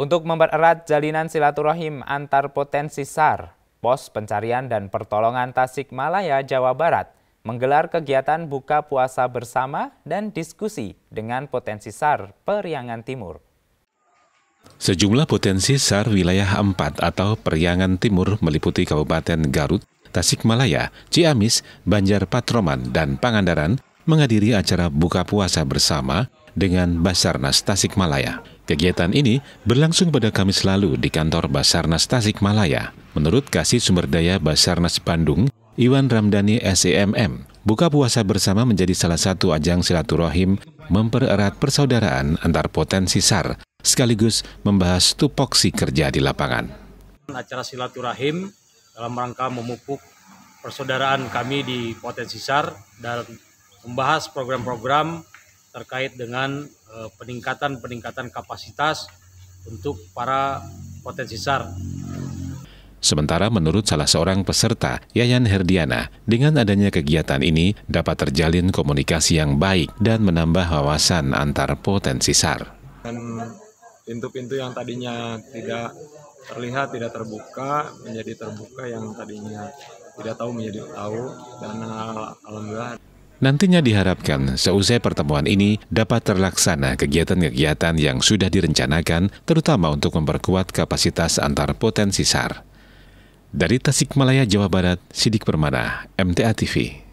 Untuk mempererat jalinan silaturahim antar potensi SAR, Pos Pencarian dan Pertolongan Tasikmalaya, Jawa Barat, menggelar kegiatan buka puasa bersama dan diskusi dengan potensi SAR Periangan Timur. Sejumlah potensi SAR wilayah 4 atau Periangan Timur meliputi Kabupaten Garut, Tasikmalaya, Ciamis, Banjar Patroman, dan Pangandaran menghadiri acara buka puasa bersama dengan Basarnas Tasikmalaya. Kegiatan ini berlangsung pada Kamis lalu di kantor Basarnas Tasikmalaya. Menurut Kasih Sumber Daya Basarnas Bandung, Iwan Ramdhani SEMM, buka puasa bersama menjadi salah satu ajang silaturahim mempererat persaudaraan antar potensi SAR, sekaligus membahas tupoksi kerja di lapangan. Acara silaturahim dalam rangka memupuk persaudaraan kami di potensi SAR dan membahas program-program terkait dengan eh, peningkatan-peningkatan kapasitas untuk para potensi SAR. Sementara menurut salah seorang peserta, Yayan Herdiana, dengan adanya kegiatan ini dapat terjalin komunikasi yang baik dan menambah wawasan antar potensi SAR. Dan pintu-pintu yang tadinya tidak terlihat, tidak terbuka, menjadi terbuka yang tadinya tidak tahu menjadi tahu dan alhamdulillah Nantinya diharapkan seusai pertemuan ini dapat terlaksana kegiatan-kegiatan yang sudah direncanakan terutama untuk memperkuat kapasitas antar potensi SAR. Dari Tasikmalaya, Jawa Barat, Sidik Permana, MTA TV.